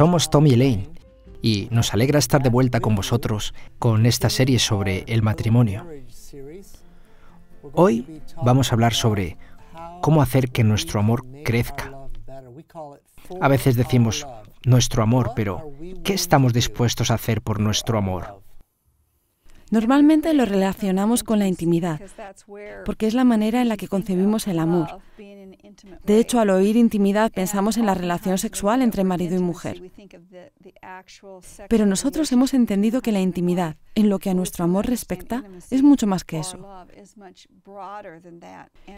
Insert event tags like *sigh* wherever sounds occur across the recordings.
Somos Tommy y Lane y nos alegra estar de vuelta con vosotros con esta serie sobre el matrimonio. Hoy vamos a hablar sobre cómo hacer que nuestro amor crezca. A veces decimos nuestro amor, pero ¿qué estamos dispuestos a hacer por nuestro amor? Normalmente lo relacionamos con la intimidad, porque es la manera en la que concebimos el amor. De hecho, al oír intimidad pensamos en la relación sexual entre marido y mujer. Pero nosotros hemos entendido que la intimidad, en lo que a nuestro amor respecta, es mucho más que eso.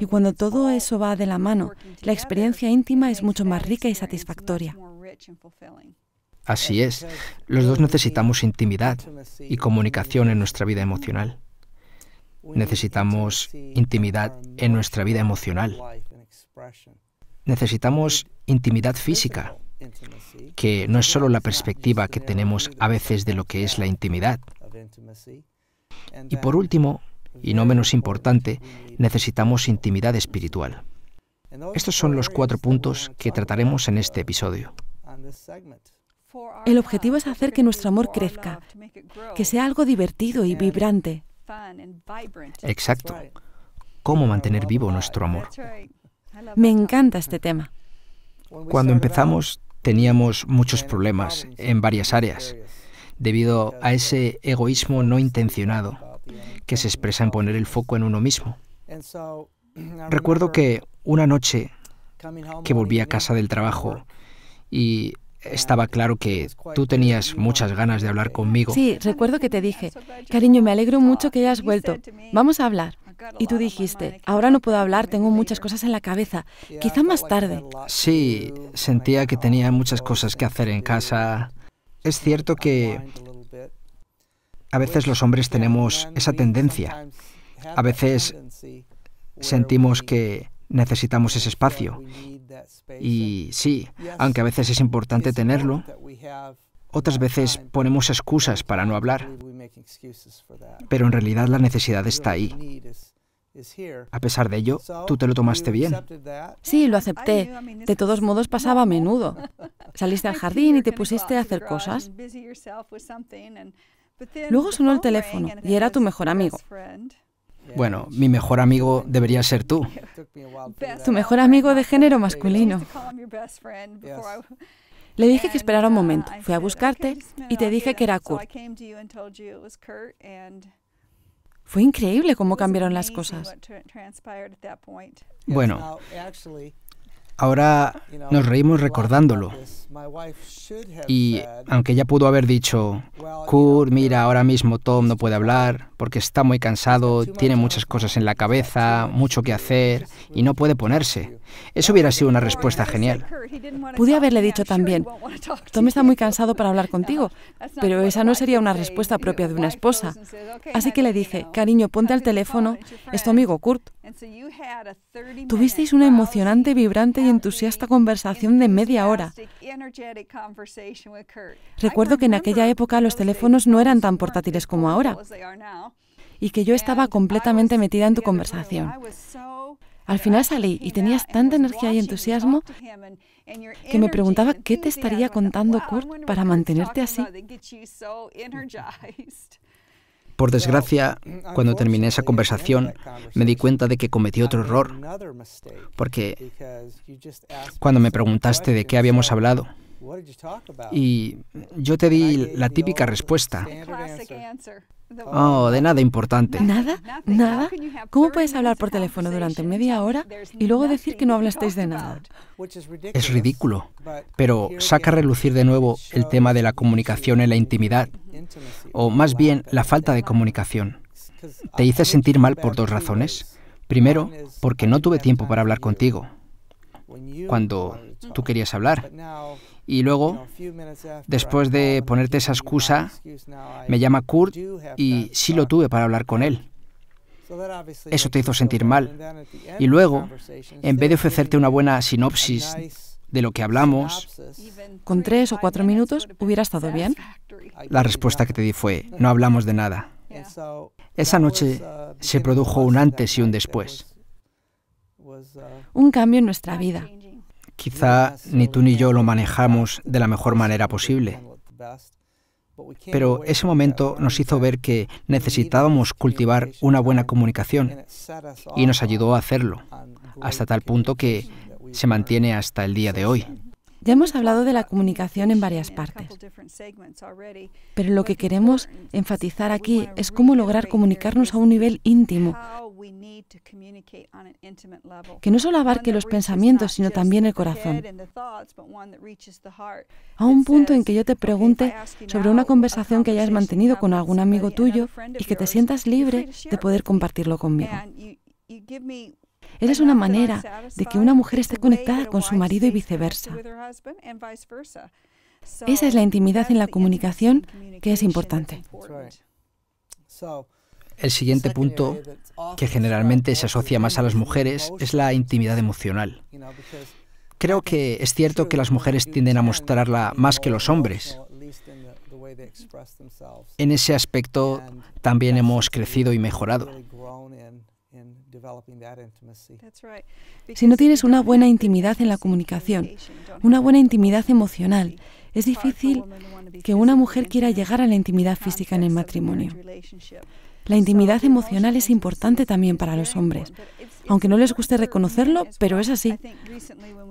Y cuando todo eso va de la mano, la experiencia íntima es mucho más rica y satisfactoria. Así es, los dos necesitamos intimidad y comunicación en nuestra vida emocional. Necesitamos intimidad en nuestra vida emocional. Necesitamos intimidad física, que no es solo la perspectiva que tenemos a veces de lo que es la intimidad. Y por último, y no menos importante, necesitamos intimidad espiritual. Estos son los cuatro puntos que trataremos en este episodio. El objetivo es hacer que nuestro amor crezca, que sea algo divertido y vibrante. Exacto. ¿Cómo mantener vivo nuestro amor? Me encanta este tema. Cuando empezamos teníamos muchos problemas en varias áreas, debido a ese egoísmo no intencionado que se expresa en poner el foco en uno mismo. Recuerdo que una noche que volví a casa del trabajo y estaba claro que tú tenías muchas ganas de hablar conmigo. Sí, recuerdo que te dije, cariño, me alegro mucho que hayas vuelto. Vamos a hablar. Y tú dijiste, ahora no puedo hablar, tengo muchas cosas en la cabeza, quizá más tarde. Sí, sentía que tenía muchas cosas que hacer en casa. Es cierto que a veces los hombres tenemos esa tendencia. A veces sentimos que necesitamos ese espacio y sí, aunque a veces es importante tenerlo, otras veces ponemos excusas para no hablar, pero en realidad la necesidad está ahí. A pesar de ello, tú te lo tomaste bien. Sí, lo acepté. De todos modos pasaba a menudo. *laughs* Saliste al jardín y te pusiste a hacer cosas. Luego sonó el teléfono y era tu mejor amigo. Bueno, mi mejor amigo debería ser tú. Tu mejor amigo de género masculino. Le dije que esperara un momento. Fui a buscarte y te dije que era Kurt. Fue increíble cómo cambiaron las cosas. Bueno, Ahora nos reímos recordándolo. Y aunque ella pudo haber dicho, Kurt, mira, ahora mismo Tom no puede hablar porque está muy cansado, tiene muchas cosas en la cabeza, mucho que hacer y no puede ponerse. Eso hubiera sido una respuesta genial. Pude haberle dicho también, Tom está muy cansado para hablar contigo, pero esa no sería una respuesta propia de una esposa. Así que le dije, cariño, ponte al teléfono, es tu amigo Kurt. Tuvisteis una emocionante, vibrante y entusiasta conversación de media hora. Recuerdo que en aquella época los teléfonos no eran tan portátiles como ahora y que yo estaba completamente metida en tu conversación. Al final salí y tenías tanta energía y entusiasmo que me preguntaba qué te estaría contando Kurt para mantenerte así. Por desgracia, cuando terminé esa conversación, me di cuenta de que cometí otro error, porque cuando me preguntaste de qué habíamos hablado, y yo te di la típica respuesta. Oh, de nada importante. ¿Nada? ¿Nada? ¿Cómo puedes hablar por teléfono durante media hora y luego decir que no hablasteis de nada? Es ridículo, pero saca a relucir de nuevo el tema de la comunicación en la intimidad, o más bien la falta de comunicación. Te hice sentir mal por dos razones. Primero, porque no tuve tiempo para hablar contigo, cuando tú querías hablar. Y luego, después de ponerte esa excusa, me llama Kurt y sí lo tuve para hablar con él. Eso te hizo sentir mal. Y luego, en vez de ofrecerte una buena sinopsis de lo que hablamos, con tres o cuatro minutos hubiera estado bien. La respuesta que te di fue, no hablamos de nada. Esa noche se produjo un antes y un después. Un cambio en nuestra vida. Quizá ni tú ni yo lo manejamos de la mejor manera posible. Pero ese momento nos hizo ver que necesitábamos cultivar una buena comunicación y nos ayudó a hacerlo, hasta tal punto que se mantiene hasta el día de hoy. Ya hemos hablado de la comunicación en varias partes, pero lo que queremos enfatizar aquí es cómo lograr comunicarnos a un nivel íntimo, que no solo abarque los pensamientos, sino también el corazón, a un punto en que yo te pregunte sobre una conversación que hayas mantenido con algún amigo tuyo y que te sientas libre de poder compartirlo conmigo. Esa es una manera de que una mujer esté conectada con su marido y viceversa. Esa es la intimidad en la comunicación que es importante. El siguiente punto, que generalmente se asocia más a las mujeres, es la intimidad emocional. Creo que es cierto que las mujeres tienden a mostrarla más que los hombres. En ese aspecto también hemos crecido y mejorado. Si no tienes una buena intimidad en la comunicación, una buena intimidad emocional, es difícil que una mujer quiera llegar a la intimidad física en el matrimonio. La intimidad emocional es importante también para los hombres, aunque no les guste reconocerlo, pero es así.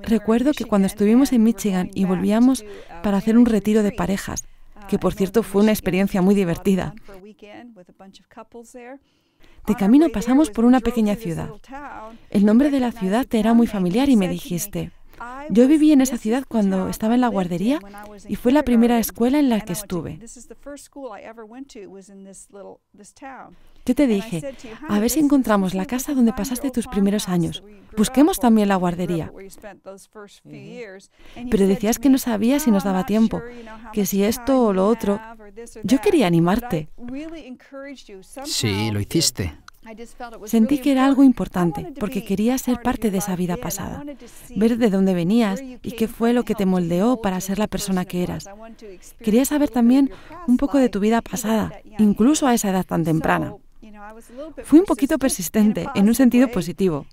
Recuerdo que cuando estuvimos en Michigan y volvíamos uh, para hacer un retiro de parejas, que por cierto fue una experiencia muy divertida. De camino pasamos por una pequeña ciudad. El nombre de la ciudad te era muy familiar y me dijiste, yo viví en esa ciudad cuando estaba en la guardería y fue la primera escuela en la que estuve. Yo te dije, a ver si encontramos la casa donde pasaste tus primeros años. Busquemos también la guardería. Pero decías que no sabías si nos daba tiempo, que si esto o lo otro. Yo quería animarte. Sí, lo hiciste. Sentí que era algo importante porque quería ser parte de esa vida pasada, ver de dónde venías y qué fue lo que te moldeó para ser la persona que eras. Quería saber también un poco de tu vida pasada, incluso a esa edad tan temprana. Fui un poquito persistente, en un sentido positivo.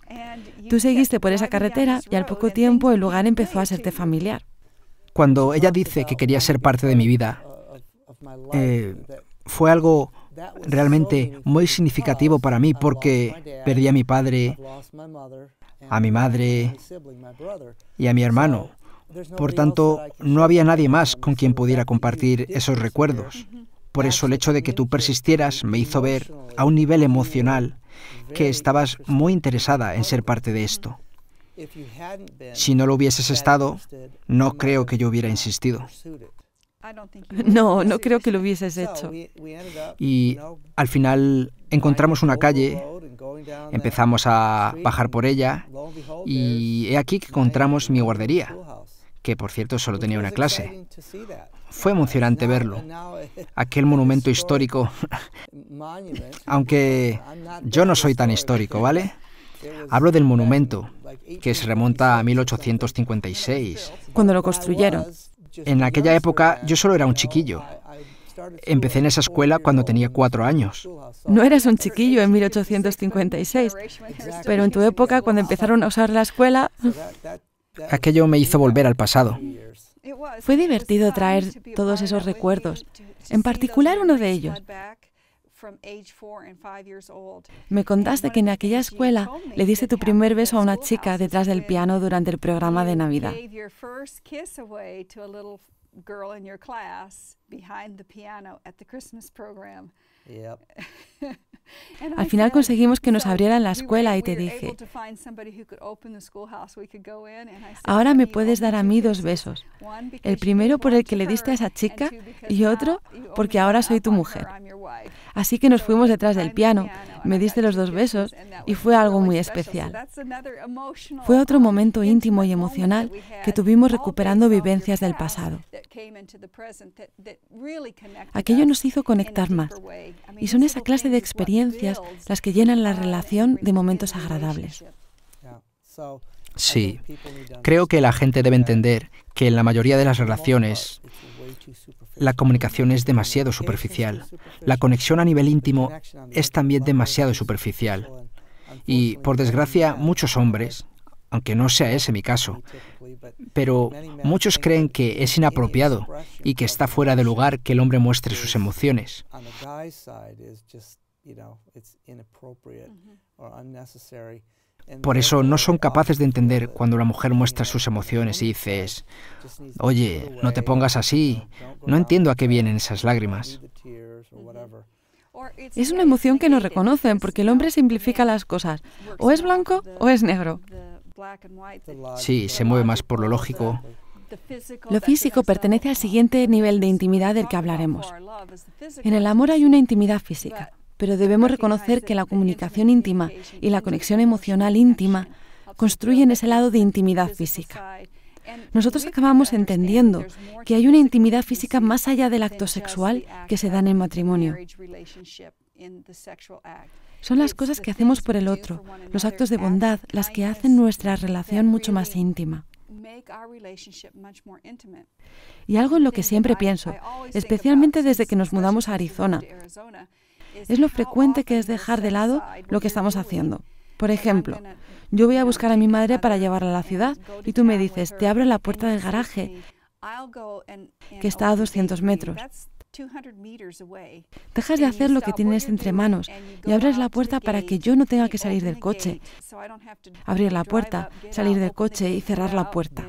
Tú seguiste por esa carretera y al poco tiempo el lugar empezó a serte familiar. Cuando ella dice que quería ser parte de mi vida, eh, fue algo realmente muy significativo para mí porque perdí a mi padre, a mi madre y a mi hermano. Por tanto, no había nadie más con quien pudiera compartir esos recuerdos. Por eso el hecho de que tú persistieras me hizo ver a un nivel emocional que estabas muy interesada en ser parte de esto. Si no lo hubieses estado, no creo que yo hubiera insistido. *laughs* No, no creo que lo hubieses hecho. Y al final encontramos una calle, empezamos a bajar por ella y he aquí que encontramos mi guardería, que por cierto solo tenía una clase. Fue emocionante verlo, *laughs* aquel monumento histórico, *laughs* aunque yo no soy tan histórico, ¿vale? Hablo del monumento, que se remonta a 1856. Cuando lo construyeron. En aquella época yo solo era un chiquillo. Empecé en esa escuela cuando tenía cuatro años. No eras un chiquillo en 1856, pero en tu época, cuando empezaron a usar la escuela... Aquello me hizo volver al pasado. Fue divertido traer todos esos recuerdos, en particular uno de ellos, me contaste que en aquella escuela le diste tu primer beso a una chica detrás del piano durante el programa de Navidad. *laughs* Al final conseguimos que nos abrieran la escuela y te dije, ahora me puedes dar a mí dos besos. El primero por el que le diste a esa chica y otro porque ahora soy tu mujer. Así que nos fuimos detrás del piano, me diste los dos besos y fue algo muy especial. Fue otro momento íntimo y emocional que tuvimos recuperando vivencias del pasado. Aquello nos hizo conectar más y son esa clase de experiencias las que llenan la relación de momentos agradables. Sí, creo que la gente debe entender que en la mayoría de las relaciones la comunicación es demasiado superficial. La conexión a nivel íntimo es también demasiado superficial. Y, por desgracia, muchos hombres, aunque no sea ese mi caso. Pero muchos creen que es inapropiado y que está fuera de lugar que el hombre muestre sus emociones. Por eso no son capaces de entender cuando la mujer muestra sus emociones y dices, oye, no te pongas así, no entiendo a qué vienen esas lágrimas. Es una emoción que no reconocen porque el hombre simplifica las cosas, o es blanco o es negro. Sí, se mueve más por lo lógico. Lo físico pertenece al siguiente nivel de intimidad del que hablaremos. En el amor hay una intimidad física, pero debemos reconocer que la comunicación íntima y la conexión emocional íntima construyen ese lado de intimidad física. Nosotros acabamos entendiendo que hay una intimidad física más allá del acto sexual que se da en matrimonio. Son las cosas que hacemos por el otro, los actos de bondad, las que hacen nuestra relación mucho más íntima. Y algo en lo que siempre pienso, especialmente desde que nos mudamos a Arizona, es lo frecuente que es dejar de lado lo que estamos haciendo. Por ejemplo, yo voy a buscar a mi madre para llevarla a la ciudad y tú me dices, te abro la puerta del garaje que está a 200 metros. Dejas de hacer lo que tienes entre manos y abres la puerta para que yo no tenga que salir del coche. Abrir la puerta, salir del coche y cerrar la puerta.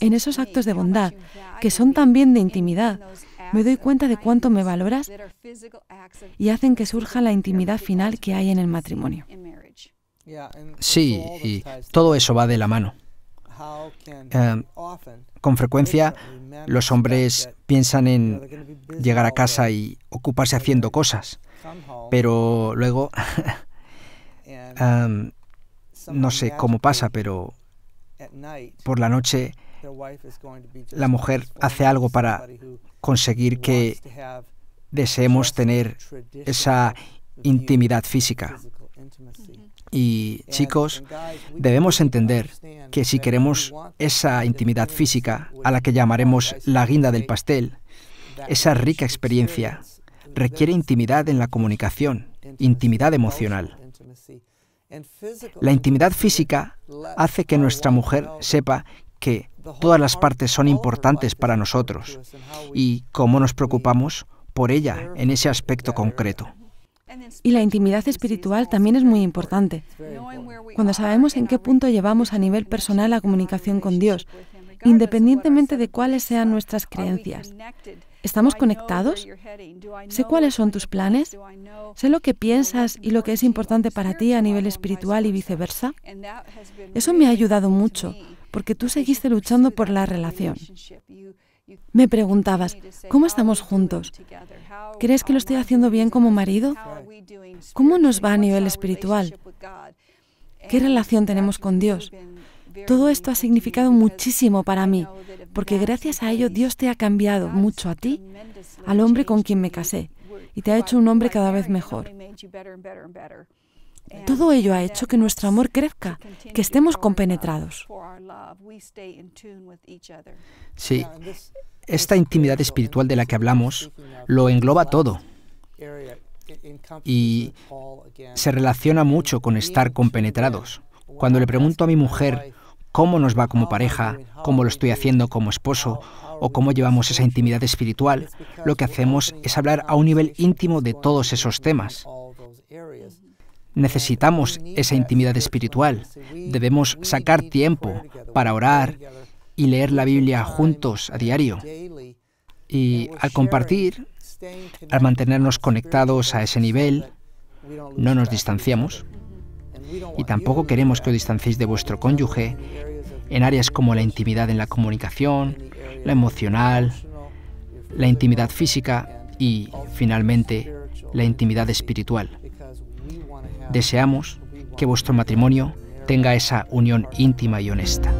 En esos actos de bondad, que son también de intimidad, me doy cuenta de cuánto me valoras y hacen que surja la intimidad final que hay en el matrimonio. Sí, y todo eso va de la mano. Eh, con frecuencia los hombres piensan en llegar a casa y ocuparse haciendo cosas, pero luego, *laughs* em, no sé cómo pasa, pero por la noche la mujer hace algo para conseguir que deseemos tener esa intimidad física. Y chicos, debemos entender que si queremos esa intimidad física, a la que llamaremos la guinda del pastel, esa rica experiencia, requiere intimidad en la comunicación, intimidad emocional. La intimidad física hace que nuestra mujer sepa que todas las partes son importantes para nosotros y cómo nos preocupamos por ella en ese aspecto concreto. Y la intimidad espiritual también es muy importante. Cuando sabemos en qué punto llevamos a nivel personal la comunicación con Dios, independientemente de cuáles sean nuestras creencias. ¿Estamos conectados? ¿Sé cuáles son tus planes? ¿Sé lo que piensas y lo que es importante para ti a nivel espiritual y viceversa? Eso me ha ayudado mucho, porque tú seguiste luchando por la relación. Me preguntabas, ¿cómo estamos juntos? ¿Crees que lo estoy haciendo bien como marido? ¿Cómo nos va a nivel espiritual? ¿Qué relación tenemos con Dios? Todo esto ha significado muchísimo para mí, porque gracias a ello Dios te ha cambiado mucho a ti, al hombre con quien me casé, y te ha hecho un hombre cada vez mejor. Todo ello ha hecho que nuestro amor crezca, que estemos compenetrados. Sí, esta intimidad espiritual de la que hablamos lo engloba todo y se relaciona mucho con estar compenetrados. Cuando le pregunto a mi mujer cómo nos va como pareja, cómo lo estoy haciendo como esposo o cómo llevamos esa intimidad espiritual, lo que hacemos es hablar a un nivel íntimo de todos esos temas. Necesitamos esa intimidad espiritual. Debemos sacar tiempo para orar y leer la Biblia juntos a diario. Y al compartir, al mantenernos conectados a ese nivel, no nos distanciamos. Y tampoco queremos que os distanciéis de vuestro cónyuge en áreas como la intimidad en la comunicación, la emocional, la intimidad física y, finalmente, la intimidad espiritual. Deseamos que vuestro matrimonio tenga esa unión íntima y honesta.